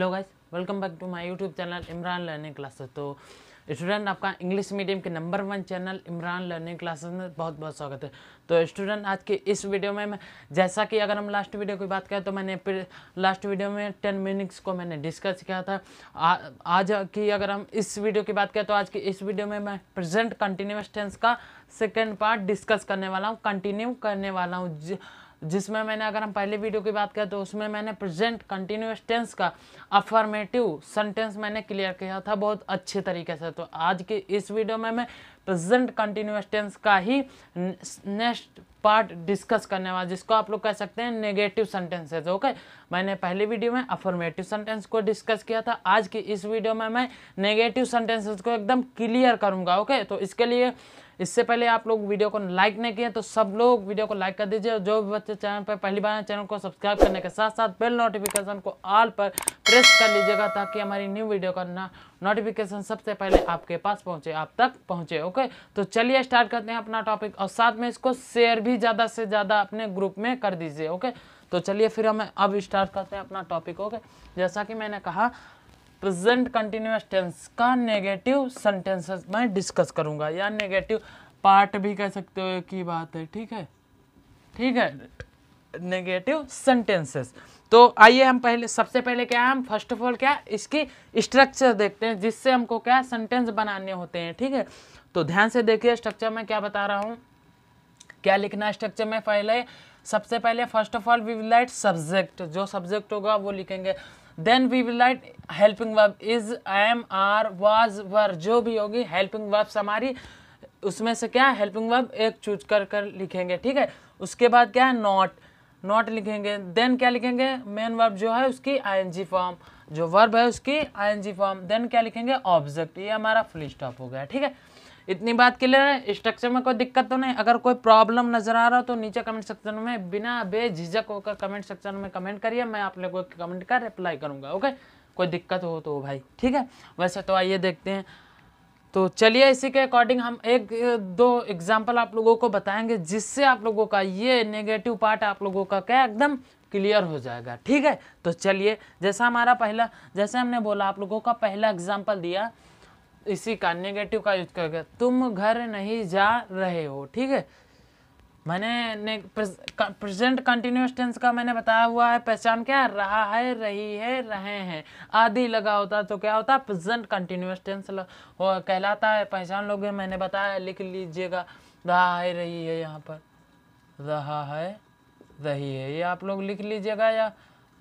Hello guys welcome back to my YouTube channel Imran learning classes तो student आपका English medium के number one channel Imran learning classes में बहुत बहुत स्वागत है तो स्टूडेंट आज के इस वीडियो में मैं जैसा कि अगर हम लास्ट वीडियो की बात करें तो मैंने लास्ट वीडियो में टेन मिनट्स को मैंने डिस्कस किया था आ, आज की अगर हम इस वीडियो की बात करें तो आज की इस वीडियो में मैं प्रेजेंट कंटिन्यूस टेंस का सेकेंड पार्ट डिस्कस करने वाला हूँ कंटिन्यू करने वाला हूँ जिसमें मैंने अगर हम पहले वीडियो की बात करें तो उसमें मैंने प्रेजेंट कंटिन्यूस टेंस का अफर्मेटिव सेंटेंस मैंने क्लियर किया था बहुत अच्छे तरीके से तो आज के इस वीडियो में मैं प्रेजेंट कंटिन्यूस टेंस का ही नेक्स्ट पार्ट डिस्कस करने वाला जिसको आप लोग कह सकते हैं नेगेटिव सेंटेंसेज ओके मैंने पहले वीडियो में अफॉर्मेटिव सेंटेंस को डिस्कस किया था आज की इस वीडियो में मैं नेगेटिव सेंटेंसेज को एकदम क्लियर करूंगा ओके तो इसके लिए इससे पहले आप लोग वीडियो को लाइक नहीं किए तो सब लोग वीडियो को लाइक कर दीजिए और जो भी बच्चे चैनल पर पहली बार चैनल को सब्सक्राइब करने के साथ साथ बेल नोटिफिकेशन को ऑल पर प्रेस कर लीजिएगा ताकि हमारी न्यू वीडियो का ना नोटिफिकेशन सबसे पहले आपके पास पहुंचे आप तक पहुंचे ओके तो चलिए स्टार्ट करते हैं अपना टॉपिक और साथ में इसको शेयर भी ज़्यादा से ज़्यादा अपने ग्रुप में कर दीजिए ओके तो चलिए फिर हमें अब स्टार्ट करते हैं अपना टॉपिक ओके जैसा कि मैंने कहा प्रेजेंट कंटिन्यूस टेंस का नेगेटिव सेंटेंसेस मैं डिस्कस करूंगा या नेगेटिव पार्ट भी कह सकते हो की बात है ठीक है ठीक है नेगेटिव सेंटेंसेस तो आइए हम पहले सबसे पहले क्या है हम फर्स्ट ऑफ ऑल क्या इसकी स्ट्रक्चर देखते हैं जिससे हमको क्या सेंटेंस बनाने होते हैं ठीक है तो ध्यान से देखिए स्ट्रक्चर में क्या बता रहा हूँ क्या लिखना स्ट्रक्चर में पहले सबसे पहले first of all we will write subject जो सब्जेक्ट होगा वो लिखेंगे then we will write helping verb is am are was were जो भी होगी हेल्पिंग वर्ब्स हमारी उसमें से क्या हेल्पिंग वर्ब एक चूज कर कर लिखेंगे ठीक है उसके बाद क्या है नॉट नॉट लिखेंगे देन क्या लिखेंगे मेन वर्ब जो है उसकी जी फॉर्म जो वर्ब है उसकी जी फॉर्म देन क्या लिखेंगे ऑब्जेक्ट ये हमारा फुल स्टॉप हो गया ठीक है इतनी बात क्लियर है स्ट्रक्चर में कोई दिक्कत तो नहीं अगर कोई प्रॉब्लम नजर आ रहा हो तो नीचे कमेंट सेक्शन में बिना बेझिझक होकर कमेंट सेक्शन में कमेंट करिए मैं आप लोगों के कमेंट का रिप्लाई करूंगा ओके कोई दिक्कत हो तो भाई ठीक है वैसे तो आइए देखते हैं तो चलिए इसी के अकॉर्डिंग हम एक दो एग्जाम्पल आप लोगों को बताएंगे जिससे आप लोगों का ये नेगेटिव पार्ट आप लोगों का क्या एकदम क्लियर हो जाएगा ठीक है तो चलिए जैसा हमारा पहला जैसे हमने बोला आप लोगों का पहला एग्जाम्पल दिया इसी का नेगेटिव का यूज करके तुम घर नहीं जा रहे हो ठीक है मैंने प्रेजेंट कंटिन्यूस टेंस का मैंने बताया हुआ है पहचान क्या रहा है रही है रहे हैं आदि लगा होता तो क्या होता प्रेजेंट कंटिन्यूस टेंस कहलाता है पहचान लोगे मैंने बताया लिख लीजिएगा रहा है रही है यहाँ पर रहा है रही है ये आप लोग लिख लीजिएगा या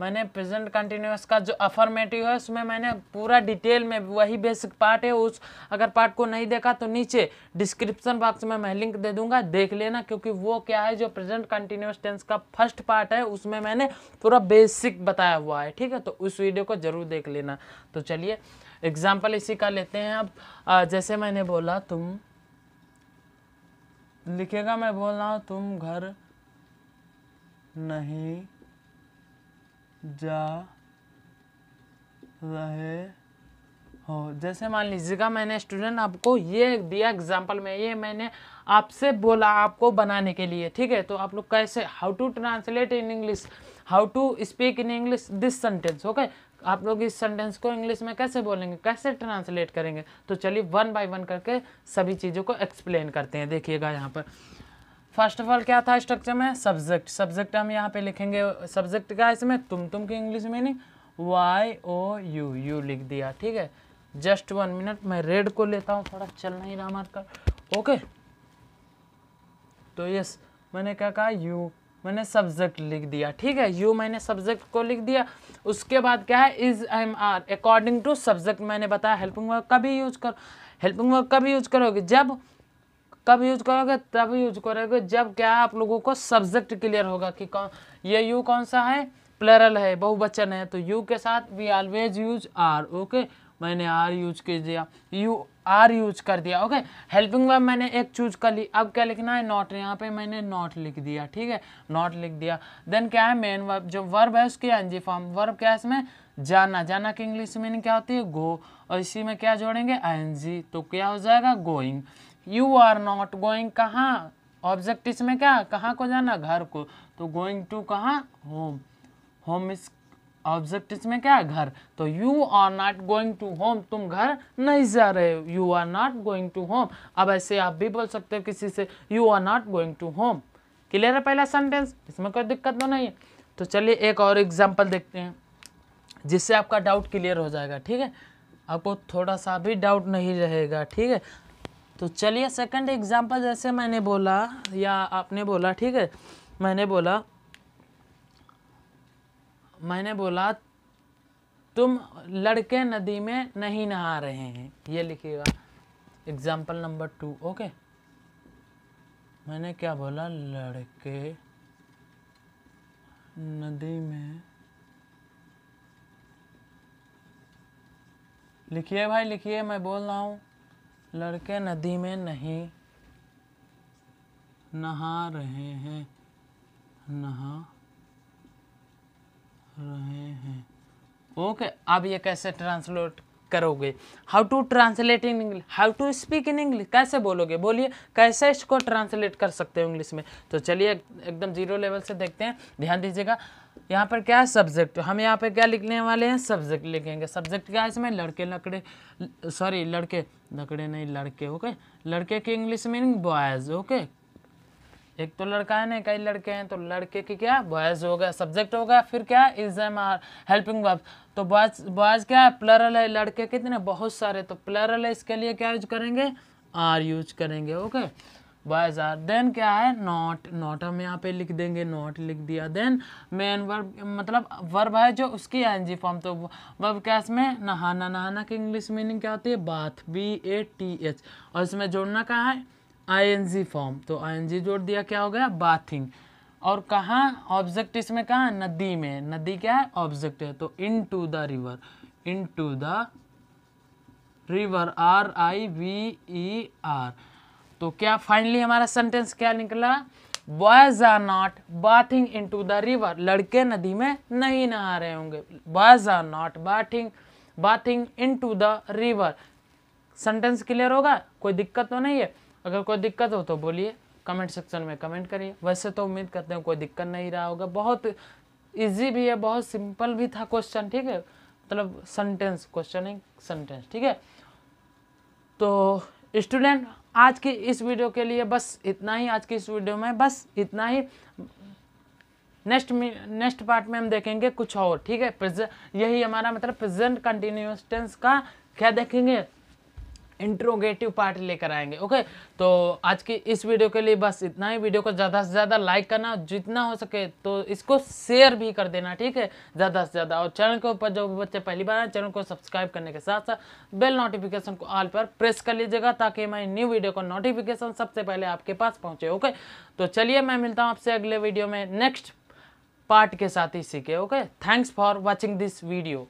मैंने प्रेजेंट कंटिन्यूस का जो अफर्मेटिव है उसमें मैंने पूरा डिटेल में वही बेसिक पार्ट है उस अगर पार्ट को नहीं देखा तो नीचे डिस्क्रिप्शन बॉक्स में मैं लिंक दे दूंगा देख लेना क्योंकि वो क्या है जो प्रेजेंट कंटिन्यूस टेंस का फर्स्ट पार्ट है उसमें मैंने पूरा बेसिक बताया हुआ है ठीक है तो उस वीडियो को ज़रूर देख लेना तो चलिए एग्जाम्पल इसी का लेते हैं अब जैसे मैंने बोला तुम लिखेगा मैं बोल रहा हूँ तुम घर नहीं जा रहे हो जैसे मान लीजिएगा मैंने स्टूडेंट आपको ये दिया एग्जाम्पल में ये मैंने आपसे बोला आपको बनाने के लिए ठीक है तो आप लोग कैसे how to translate in English how to speak in English this sentence okay आप लोग इस सेंटेंस को इंग्लिश में कैसे बोलेंगे कैसे ट्रांसलेट करेंगे तो चलिए वन बाय वन करके सभी चीज़ों को एक्सप्लेन करते हैं देखिएगा यहाँ पर फर्स्ट ऑफ ऑल क्या था स्ट्रक्चर में सब्जेक्ट सब्जेक्ट हम यहाँ पे लिखेंगे सब्जेक्ट का इसमें तुम तुम की English meaning Y O U you लिख दिया ठीक है जस्ट वन मिनट मैं रेड को लेता हूँ थोड़ा चल नहीं रहा मार्कर ओके तो यस मैंने क्या कहा यू मैंने सब्जेक्ट लिख दिया ठीक है यू मैंने सब्जेक्ट को लिख दिया उसके बाद क्या है is am are according to subject मैंने बताया हेल्पिंग वर्क का भी यूज करो हेल्पिंग वर्क का भी यूज करोगे जब कब यूज करोगे तब यूज करोगे जब क्या आप लोगों को सब्जेक्ट क्लियर होगा कि कौन ये यू कौन सा है प्लरल है बहुवचन है तो यू के साथ we always use are okay मैंने आर यूज कर दिया यू आर यूज कर दिया ओके हेल्पिंग वर्ब मैंने एक चूज कर ली अब क्या लिखना है नॉट यहाँ पे मैंने नॉट लिख दिया ठीक है नॉट लिख दिया देन क्या है मेन वर्ब जो वर्ब है उसकी एनजी फॉर्म वर्ब क्या है इसमें जाना जाना की इंग्लिश मीनिंग क्या होती है गो और इसी में क्या जोड़ेंगे जी तो क्या हो जाएगा going you are not going कहाँ ऑब्जेक्ट इसमें क्या कहाँ को जाना घर को तो गोइंग टू कहाँ होम होम इस ऑब्जेक्ट इसमें क्या घर तो you are not going to home तुम घर नहीं जा रहे हो you are not going to home अब ऐसे आप भी बोल सकते हो किसी से you are not going to home clear है पहला सेंटेंस इसमें कोई दिक्कत तो नहीं है तो चलिए एक और एग्जाम्पल देखते हैं जिससे आपका डाउट क्लियर हो जाएगा ठीक है आपको थोड़ा सा भी डाउट नहीं रहेगा ठीक है तो चलिए सेकंड एग्जांपल जैसे मैंने बोला या आपने बोला ठीक है मैंने बोला मैंने बोला तुम लड़के नदी में नहीं नहा रहे हैं ये लिखिएगा एग्जाम्पल नंबर टू ओके मैंने क्या बोला लड़के नदी में लिखिए भाई लिखिए मैं बोल रहा हूँ लड़के नदी में नहीं नहा रहे हैं नहा रहे हैं ओके अब ये कैसे ट्रांसलेट करोगे how to translate in English how to speak in English कैसे बोलोगे बोलिए कैसे इसको ट्रांसलेट कर सकते हो इंग्लिश में तो चलिए एकदम जीरो लेवल से देखते हैं ध्यान दीजिएगा यहाँ पर क्या है सब्जेक्ट हम यहाँ पर क्या लिखने वाले हैं सब्जेक्ट लिखेंगे सब्जेक्ट क्या है इसमें लड़के लकड़े सॉरी लड़के लकड़े नहीं लड़के ओके लड़के की इंग्लिश मीनिंग बॉयज़ ओके एक तो लड़का है ना कई लड़के हैं तो लड़के की क्या बॉयज़ हो गया सब्जेक्ट हो गया फिर क्या is am are helping verb तो बॉयज बॉयज़ क्या है प्लरल है लड़के कितने बहुत सारे तो प्लरल है इसके लिए क्या यूज करेंगे आर यूज करेंगे okay okay? Boys are then क्या है नॉट नॉट हम यहाँ पे लिख देंगे नॉट लिख दिया देन मेन वर्ब मतलब वर्ब है जो उसकी एनजी फॉर्म तो वर्ब क्या इसमें नहाना नहाना की इंग्लिश मीनिंग क्या होती है bath B A T H और इसमें जोड़ना कहाँ है आई एन जी फॉर्म तो आई एन जी जोड़ दिया क्या हो गया बाथिंग और कहाँ ऑब्जेक्ट इसमें कहाँ नदी में नदी क्या है ऑब्जेक्ट है तो in to the river in to the river R I V E R तो क्या फाइनली हमारा सेंटेंस क्या निकला boys are not bathing in to the river लड़के नदी में नहीं नहा रहे होंगे boys are not bathing bathing in to the river sentence clear होगा कोई दिक्कत तो नहीं है अगर कोई दिक्कत हो तो बोलिए कमेंट सेक्शन में कमेंट करिए वैसे तो उम्मीद करते हैं कोई दिक्कत नहीं रहा होगा बहुत इजी भी है बहुत सिंपल भी था क्वेश्चन ठीक है मतलब सेंटेंस क्वेश्चनिंग सेंटेंस ठीक है तो स्टूडेंट आज की इस वीडियो के लिए बस इतना ही आज की इस वीडियो में बस इतना ही नेक्स्ट नेक्स्ट पार्ट में हम देखेंगे कुछ और ठीक है यही हमारा मतलब प्रेजेंट कंटिन्यूस टेंस का क्या देखेंगे इंट्रोगेटिव पार्ट लेकर आएंगे ओके तो आज की इस वीडियो के लिए बस इतना ही वीडियो को ज़्यादा से ज़्यादा लाइक करना जितना हो सके तो इसको शेयर भी कर देना ठीक है ज़्यादा से ज़्यादा और चैनल के ऊपर जो बच्चे पहली बार आए चैनल को सब्सक्राइब करने के साथ साथ बेल नोटिफिकेशन को ऑल पर प्रेस कर लीजिएगा ताकि मैं न्यू वीडियो का नोटिफिकेशन सबसे पहले आपके पास पहुँचे ओके तो चलिए मैं मिलता हूँ आपसे अगले वीडियो में नेक्स्ट पार्ट के साथ ही सीखे okay thanks for watching this video